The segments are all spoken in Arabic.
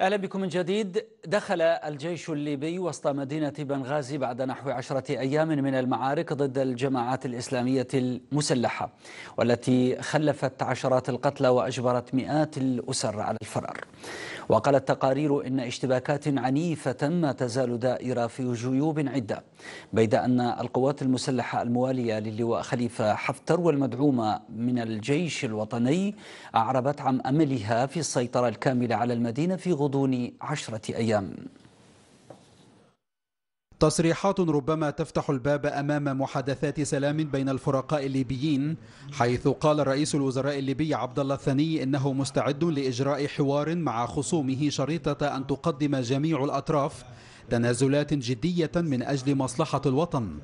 أهلا بكم من جديد دخل الجيش الليبي وسط مدينة بنغازي بعد نحو عشرة أيام من المعارك ضد الجماعات الإسلامية المسلحة والتي خلفت عشرات القتلى وأجبرت مئات الأسر على الفرار وقالت تقارير إن اشتباكات عنيفة ما تزال دائرة في جيوب عدة بيد أن القوات المسلحة الموالية للواء خليفة حفتر والمدعومة من الجيش الوطني أعربت عن أملها في السيطرة الكاملة على المدينة في غضون غضون عشرة أيام تصريحات ربما تفتح الباب أمام محادثات سلام بين الفرقاء الليبيين حيث قال رئيس الوزراء الليبي عبد الله الثاني إنه مستعد لإجراء حوار مع خصومه شريطة أن تقدم جميع الأطراف تنازلات جدية من أجل مصلحة الوطن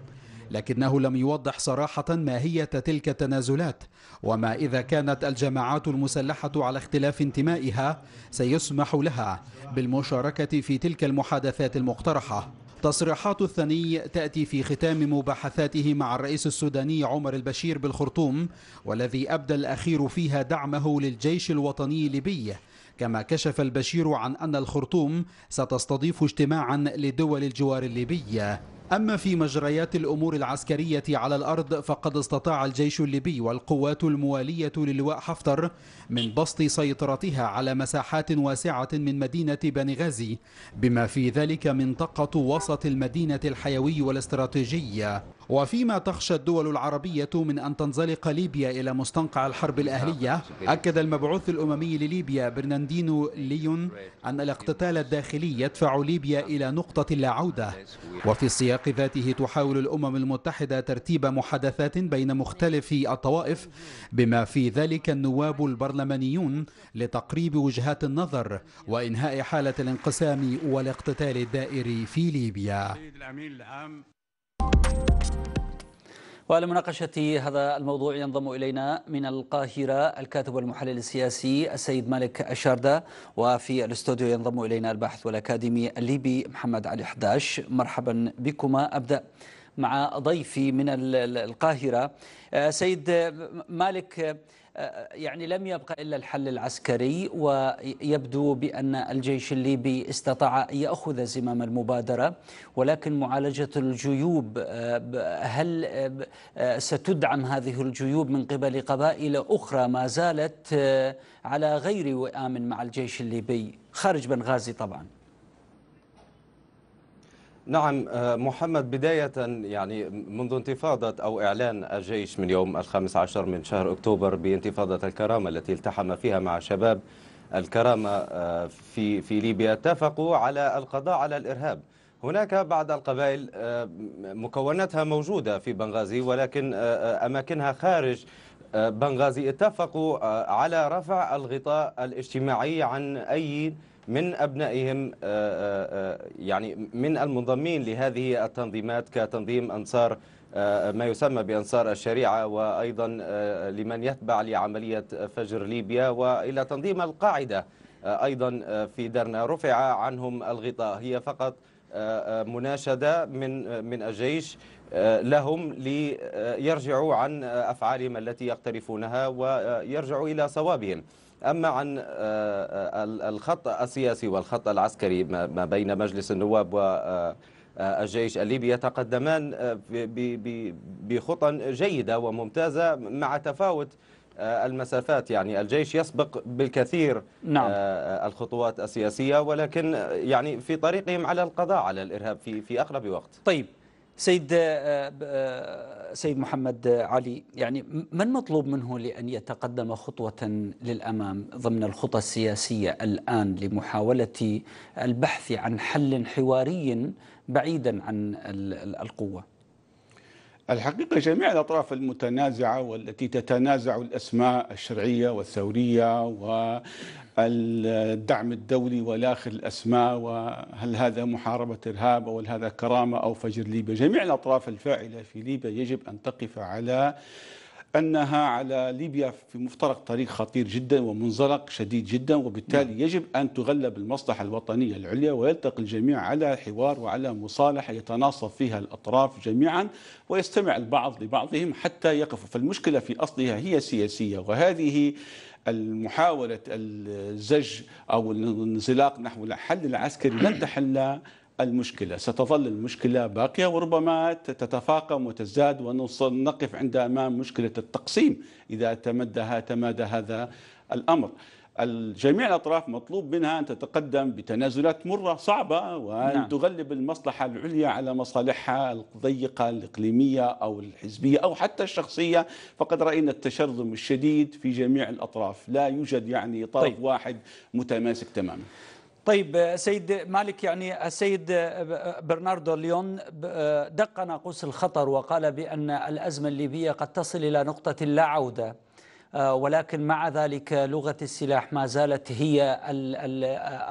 لكنه لم يوضح صراحة ما هي تلك التنازلات وما إذا كانت الجماعات المسلحة على اختلاف انتمائها سيسمح لها بالمشاركة في تلك المحادثات المقترحة تصريحات الثني تأتي في ختام مباحثاته مع الرئيس السوداني عمر البشير بالخرطوم والذي أبدى الأخير فيها دعمه للجيش الوطني الليبي كما كشف البشير عن أن الخرطوم ستستضيف اجتماعا لدول الجوار الليبي أما في مجريات الأمور العسكرية على الأرض فقد استطاع الجيش الليبي والقوات الموالية للواء حفتر من بسط سيطرتها على مساحات واسعة من مدينة بنغازي بما في ذلك منطقة وسط المدينة الحيوي والاستراتيجية وفيما تخشى الدول العربية من أن تنزلق ليبيا إلى مستنقع الحرب الأهلية أكد المبعوث الأممي لليبيا برناندينو ليون أن الاقتتال الداخلي يدفع ليبيا إلى نقطة لا عودة وفي السياق ذاته تحاول الأمم المتحدة ترتيب محادثات بين مختلف الطوائف بما في ذلك النواب البرلمانيون لتقريب وجهات النظر وإنهاء حالة الانقسام والاقتتال الدائري في ليبيا ولمناقشة هذا الموضوع ينضم إلينا من القاهرة الكاتب والمحلل السياسي السيد مالك الشاردة وفي الاستوديو ينضم إلينا الباحث والأكاديمي الليبي محمد علي حداش مرحبا بكما أبدأ مع ضيفي من القاهرة آه، سيد مالك يعني لم يبقى إلا الحل العسكري ويبدو بأن الجيش الليبي استطاع أن يأخذ زمام المبادرة ولكن معالجة الجيوب آه، هل آه، ستدعم هذه الجيوب من قبل قبائل أخرى ما زالت آه، على غير وئام مع الجيش الليبي خارج بنغازي طبعاً نعم آه، محمد بداية يعني منذ انتفاضة أو إعلان الجيش من يوم الخامس عشر من شهر أكتوبر بانتفاضة الكرامة التي التحم فيها مع شباب الكرامة آه، في في ليبيا اتفقوا على القضاء على الإرهاب هناك بعض القبائل آه، مكوناتها موجودة في بنغازي ولكن أماكنها خارج بنغازي اتفقوا على رفع الغطاء الاجتماعي عن أي من أبنائهم آه، آه، آه، يعني من المنضمين لهذه التنظيمات كتنظيم أنصار ما يسمى بأنصار الشريعة وأيضا لمن يتبع لعملية فجر ليبيا وإلى تنظيم القاعدة أيضا في درنا رفع عنهم الغطاء هي فقط مناشدة من من الجيش لهم ليرجعوا عن أفعالهم التي يقترفونها ويرجعوا إلى صوابهم أما عن آه، آه، الخط السياسي والخط العسكري ما بين مجلس النواب و آه، الجيش الليبي يتقدمان بخطى جيدة وممتازة مع تفاوت المسافات يعني الجيش يسبق بالكثير نعم. الخطوات السياسية ولكن يعني في طريقهم على القضاء على الإرهاب في في أقرب وقت طيب سيد آه، آه، سيد محمد علي يعني من المطلوب منه لأن يتقدم خطوة للأمام ضمن الخطى السياسية الآن لمحاولة البحث عن حل حواري بعيدا عن القوة الحقيقة جميع الأطراف المتنازعة والتي تتنازع الأسماء الشرعية والثورية والدعم الدولي والآخر الأسماء وهل هذا محاربة إرهاب أو هل هذا كرامة أو فجر ليبيا جميع الأطراف الفاعلة في ليبيا يجب أن تقف على أنها على ليبيا في مفترق طريق خطير جدا ومنزلق شديد جدا وبالتالي نعم. يجب أن تغلب المصلحة الوطنية العليا ويلتقي الجميع على حوار وعلى مصالحة يتناصف فيها الأطراف جميعا ويستمع البعض لبعضهم حتى يقفوا فالمشكلة في أصلها هي سياسية وهذه المحاولة الزج أو الانزلاق نحو الحل العسكري لن تحل المشكلة ستظل المشكلة باقية وربما تتفاقم وتزداد ونصل نقف عند أمام مشكلة التقسيم إذا تمدها تمادى هذا الأمر جميع الأطراف مطلوب منها أن تتقدم بتنازلات مرة صعبة وأن نعم. تغلب المصلحة العليا على مصالحها الضيقة الإقليمية أو الحزبية أو حتى الشخصية فقد رأينا التشرذم الشديد في جميع الأطراف لا يوجد يعني طرف طيب. واحد متماسك تماما طيب سيد مالك يعني السيد برناردو ليون دق ناقوس الخطر وقال بأن الأزمة الليبية قد تصل إلى نقطة لا عودة ولكن مع ذلك لغة السلاح ما زالت هي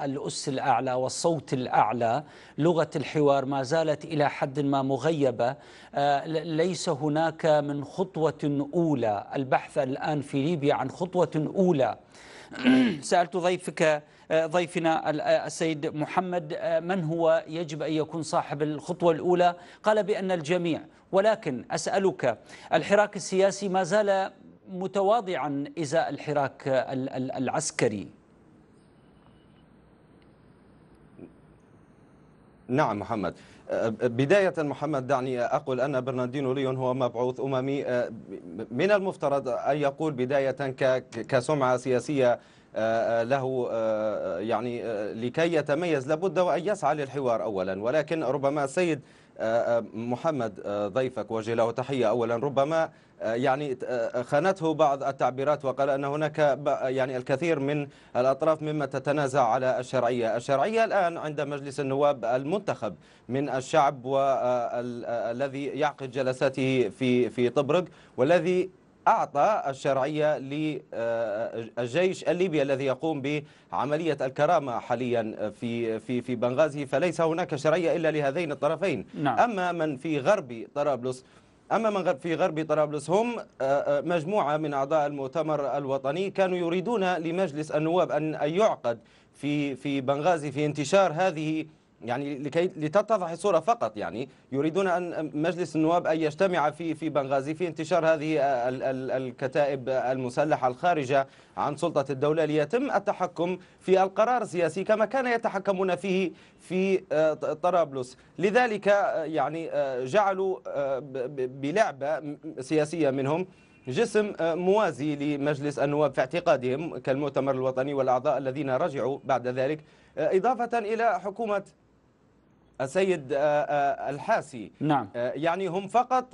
الأس الأعلى والصوت الأعلى لغة الحوار ما زالت إلى حد ما مغيبة ليس هناك من خطوة أولى البحث الآن في ليبيا عن خطوة أولى سألت ضيفك آه، ضيفنا آه، السيد محمد آه، من هو يجب أن يكون صاحب الخطوة الأولى قال بأن الجميع ولكن أسألك الحراك السياسي ما زال متواضعا إزاء الحراك العسكري نعم محمد بداية محمد دعني أقول أن برناردينو ليون هو مبعوث أممي من المفترض أن يقول بداية كسمعة سياسية آه، آه، له آه، يعني لكي يتميز لابد وأن يسعى للحوار أولا ولكن ربما السيد محمد ضيفك وجه له تحية أولا ربما يعني خانته بعض التعبيرات وقال أن هناك يعني الكثير من الأطراف مما تتنازع على الشرعية الشرعية الآن عند مجلس النواب المنتخب من الشعب والذي يعقد جلساته في في طبرق والذي أعطى الشرعية للجيش الليبي الذي يقوم بعملية الكرامة حاليا في في في بنغازي فليس هناك شرعية إلا لهذين الطرفين نعم. أما من في غرب طرابلس أما من في غرب طرابلس هم آه، آه، مجموعة من أعضاء المؤتمر الوطني كانوا يريدون لمجلس النواب أن يعقد في في بنغازي في انتشار هذه يعني لكي لتتضح الصوره فقط يعني يريدون أن مجلس النواب أن يجتمع في في بنغازي في انتشار هذه الكتائب المسلحة الخارجة عن سلطة الدولة ليتم التحكم في القرار السياسي كما كان يتحكمون فيه في آه، طرابلس لذلك آه، يعني آه، جعلوا بلعبة سياسية منهم جسم موازي لمجلس النواب في اعتقادهم كالمؤتمر الوطني والأعضاء الذين رجعوا بعد ذلك إضافة إلى حكومة السيد آه، آه، الحاسي نعم آه، يعني هم فقط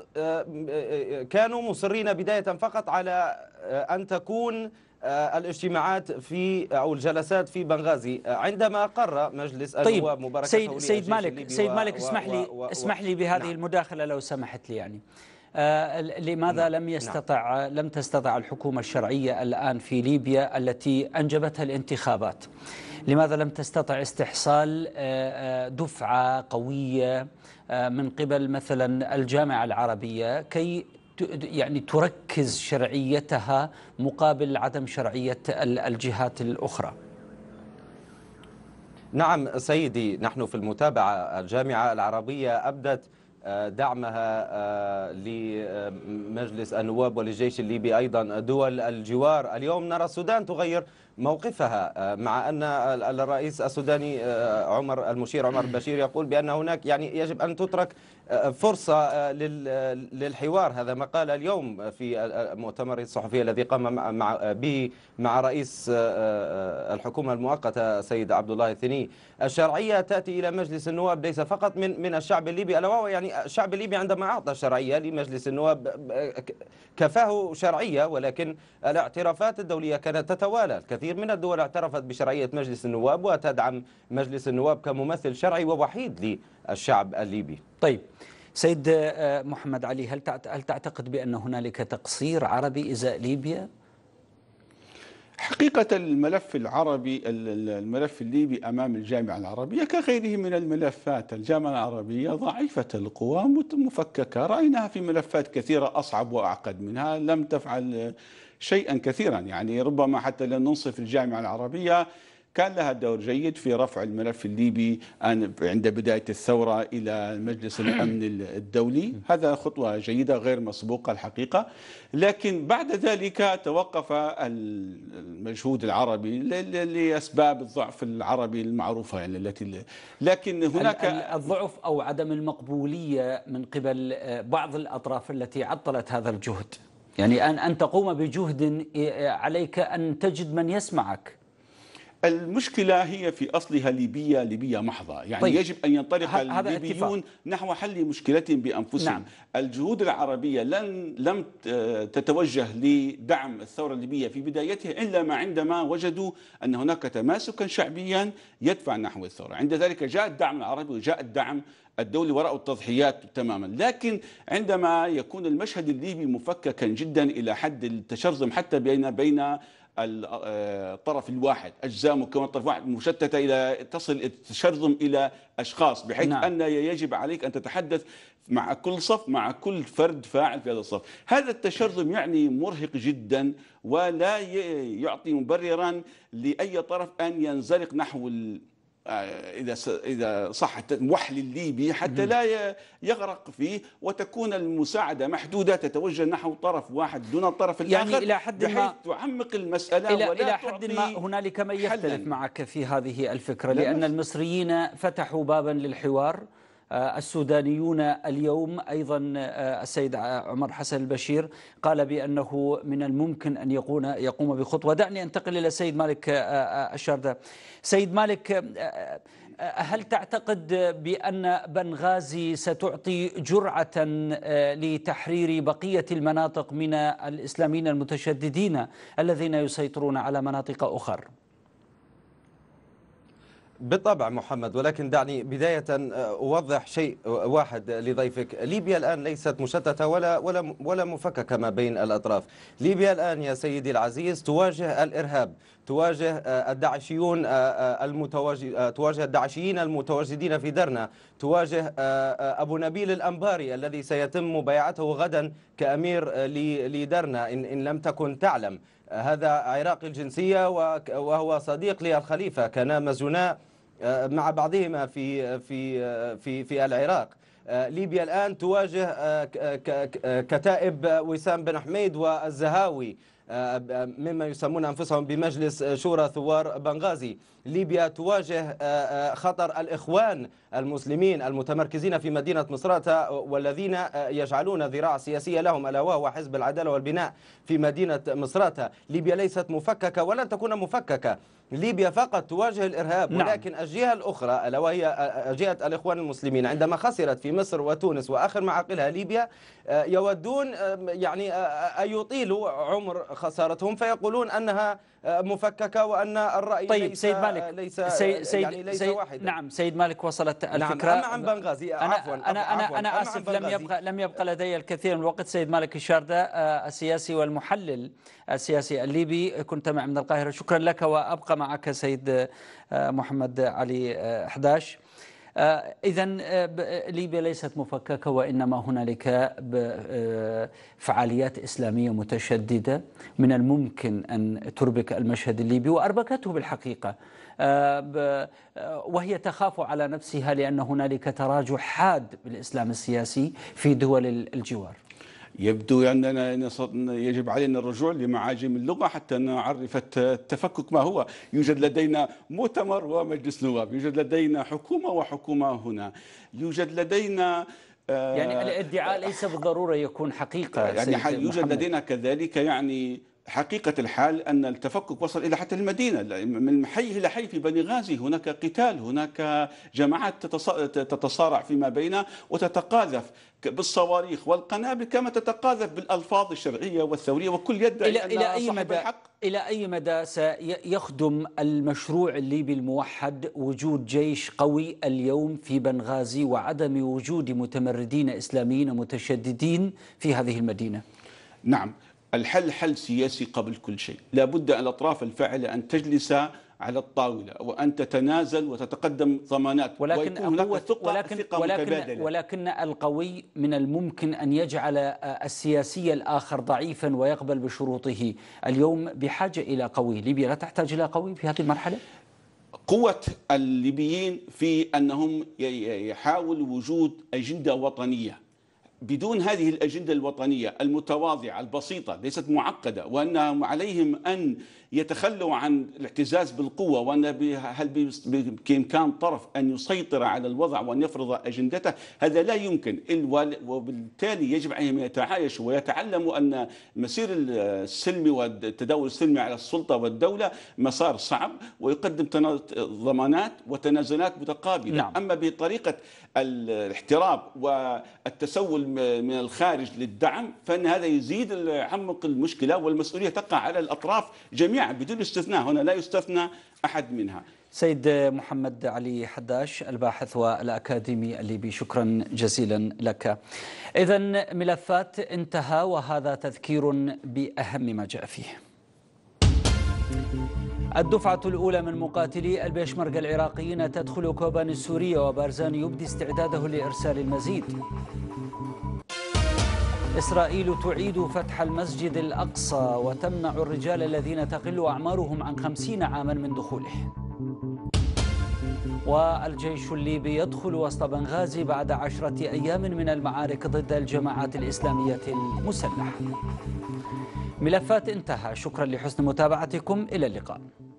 كانوا مصرين بداية فقط على أن تكون الاجتماعات في او الجلسات في بنغازي عندما قرر مجلس النواب طيب مباركه سيد سيد مالك سيد مالك اسمح لي اسمح لي بهذه نعم. المداخله لو سمحت لي يعني آه، لماذا نعم. لم يستطع نعم. لم تستطع الحكومة الشرعية الآن في ليبيا التي أنجبتها الانتخابات لماذا لم تستطع استحصال آه، آه، دفعة قوية من قبل مثلا الجامعة العربية كي يعني تركز شرعيتها مقابل عدم شرعية الجهات الأخرى نعم سيدي نحن في المتابعة الجامعة العربية أبدت دعمها آه، لمجلس النواب وللجيش الليبي أيضا دول الجوار اليوم نرى السودان تغير موقفها آه، مع أن الرئيس السوداني آه، عمر المشير عمر البشير يقول بأن هناك يعني يجب أن تترك آه، فرصة للحوار هذا ما قال اليوم في المؤتمر الصحفي الذي قام مع به مع رئيس الحكومة المؤقتة سيد عبد الله الثني الشرعية تأتي إلى مجلس النواب ليس فقط من من الشعب الليبي ألا وهو يعني الشعب الليبي عندما أعطى الشرعية لمجلس النواب كفاه شرعية ولكن الاعترافات الدولية كانت تتوالى الكثير كثير من الدول اعترفت بشرعية مجلس النواب وتدعم مجلس النواب كممثل شرعي ووحيد للشعب الليبي طيب سيد آه، محمد علي هل تعتقد بأن هنالك تقصير عربي إزاء ليبيا؟ حقيقة الملف العربي الملف الليبي أمام الجامعة العربية كغيره من الملفات الجامعة العربية ضعيفة القوى مفككة رأيناها في ملفات كثيرة أصعب وأعقد منها لم تفعل شيئا كثيرا يعني ربما حتى لن ننصف الجامعة العربية كان لها دور جيد في رفع الملف الليبي عند بداية الثورة إلى مجلس الأمن الدولي هذا خطوة جيدة غير مسبوقة الحقيقة لكن بعد ذلك توقف المجهود العربي لأسباب الضعف العربي المعروفة يعني التي لكن هناك الضعف أو عدم المقبولية من قبل آه، بعض الأطراف التي عطلت هذا الجهد يعني أن أن تقوم بجهد آه، عليك أن تجد من يسمعك المشكلة هي في أصلها ليبية ليبية محضة يعني طيب. يجب أن ينطلق الليبيون نحو حل مشكلتهم بأنفسهم نعم. الجهود العربية لن لم تتوجه لدعم الثورة الليبية في بدايتها إلا ما عندما وجدوا أن هناك تماسكا شعبيا يدفع نحو الثورة عند ذلك جاء الدعم العربي وجاء الدعم الدولي وراء التضحيات تماما لكن عندما يكون المشهد الليبي مفككا جدا إلى حد التشرذم حتى بين بين الطرف الواحد أجزاء مكونة الطرف الواحد مشتتة إلى تصل تشرذم إلى أشخاص بحيث نعم. أن يجب عليك أن تتحدث مع كل صف مع كل فرد فاعل في هذا الصف هذا التشرذم يعني مرهق جدا ولا يعطي مبررا لأي طرف أن ينزلق نحو آه، اذا اذا صح وحل الليبي حتى لا يغرق فيه وتكون المساعده محدوده تتوجه نحو طرف واحد دون الطرف يعني الاخر يعني الى حد ما تعمق المساله الى, ولا إلى حد ما هنالك من يختلف معك في هذه الفكره نعم. لان المصريين فتحوا بابا للحوار آه، السودانيون اليوم أيضا آه، السيد عمر حسن البشير قال بأنه من الممكن أن يقوم يقوم بخطوة دعني أنتقل إلى السيد مالك آه، الشاردة سيد مالك هل تعتقد بأن بنغازي ستعطي جرعة لتحرير بقية المناطق من الإسلاميين المتشددين الذين يسيطرون على مناطق أخرى؟ بالطبع محمد ولكن دعني بداية آه، أوضح شيء واحد لضيفك ليبيا الآن ليست مشتتة ولا, ولا, ولا مفككة ما بين الأطراف ليبيا الآن يا سيدي العزيز تواجه الإرهاب تواجه آه، الداعشيون آه، المتواجد تواجه الداعشيين المتواجدين في درنا تواجه أبو نبيل الأنباري الذي سيتم مبايعته غدا كأمير لدرنا إن, إن لم تكن تعلم هذا عراقي الجنسية وهو صديق للخليفة كان مزناء آه، مع بعضهما في آه، في آه، في في العراق ليبيا الآن تواجه كتائب وسام بن حميد والزهاوي آه، آه، مما يسمون أنفسهم بمجلس آه، شورى ثوار بنغازي ليبيا تواجه خطر الإخوان المسلمين المتمركزين في مدينة مصراتة والذين يجعلون ذراع سياسية لهم ألا وهو حزب العدالة والبناء في مدينة مصراتة ليبيا ليست مفككة ولن تكون مفككة ليبيا فقط تواجه الارهاب نعم. ولكن الجهه الاخرى الا وهي جهه الاخوان المسلمين عندما خسرت في مصر وتونس واخر معاقلها ليبيا يودون يعني ان يطيلوا عمر خسارتهم فيقولون أنها آه، مفككة وأن الرأي طيب ليس سيد مالك ليس سيد سيد يعني ليس سيد واحدا نعم سيد مالك وصلت نعم، الفكرة نعم عن بنغازي أنا عفوا أنا أنا, أنا آسف لم يبقى لم يبقى لدي الكثير من الوقت سيد مالك الشاردة آه، السياسي والمحلل السياسي الليبي كنت معي من القاهرة شكرا لك وأبقى معك سيد آه، محمد علي 11 آه، إذا آه، آه، ليبيا ليست مفككة وإنما هنالك فعاليات إسلامية متشددة من الممكن أن تربك المشهد الليبي وأربكته بالحقيقة وهي تخاف على نفسها لأن هنالك تراجع حاد بالإسلام السياسي في دول الجوار يبدو أننا يجب علينا الرجوع لمعاجم اللغة حتى نعرف التفكك ما هو يوجد لدينا مؤتمر ومجلس نواب يوجد لدينا حكومة وحكومة هنا يوجد لدينا آه، يعني الادعاء ليس بالضروره يكون حقيقه يعني يوجد محمد. لدينا كذلك يعني حقيقة الحال أن التفكك وصل إلى حتى المدينة من حي إلى حي في بني غازي هناك قتال هناك جماعات تتصارع فيما بينها وتتقاذف بالصواريخ والقنابل كما تتقاذف بالألفاظ الشرعية والثورية وكل يدعي إلى, أن إلى أي مدى الحق إلى أي مدى سيخدم المشروع الليبي الموحد وجود جيش قوي اليوم في بنغازي وعدم وجود متمردين إسلاميين متشددين في هذه المدينة؟ نعم الحل حل سياسي قبل كل شيء لا بد الأطراف الفاعلة أن تجلس على الطاولة وأن تتنازل وتتقدم ضمانات ولكن ثقة ولكن, ثقة ولكن, ولكن القوي من الممكن أن يجعل السياسي الآخر ضعيفا ويقبل بشروطه اليوم بحاجة إلى قوي ليبيا لا تحتاج إلى قوي في هذه المرحلة؟ قوة الليبيين في أنهم يحاول وجود أجندة وطنية بدون هذه الأجندة الوطنية المتواضعة البسيطة ليست معقدة وأن عليهم أن يتخلوا عن الاعتزاز بالقوة وأن هل بإمكان طرف أن يسيطر على الوضع وأن يفرض أجندته هذا لا يمكن وبالتالي يجب عليهم يتعايشوا ويتعلموا أن مسير السلمي والتداول السلمي على السلطة والدولة مسار صعب ويقدم ضمانات وتنازلات متقابلة نعم. أما بطريقة الاحتراب والتسول من الخارج للدعم فان هذا يزيد يعمق المشكله والمسؤوليه تقع على الاطراف جميعا بدون استثناء هنا لا يستثنى احد منها. سيد محمد علي حداش الباحث والأكاديمي الليبي شكرا جزيلا لك إذا ملفات انتهى وهذا تذكير بأهم ما جاء فيه الدفعة الأولى من مقاتلي البيشمركة العراقيين تدخل كوبان السورية وبارزان يبدي استعداده لإرسال المزيد إسرائيل تعيد فتح المسجد الأقصى وتمنع الرجال الذين تقل أعمارهم عن خمسين عاما من دخوله والجيش الليبي يدخل وسط بنغازي بعد عشرة أيام من المعارك ضد الجماعات الإسلامية المسلحة ملفات انتهى شكرا لحسن متابعتكم إلى اللقاء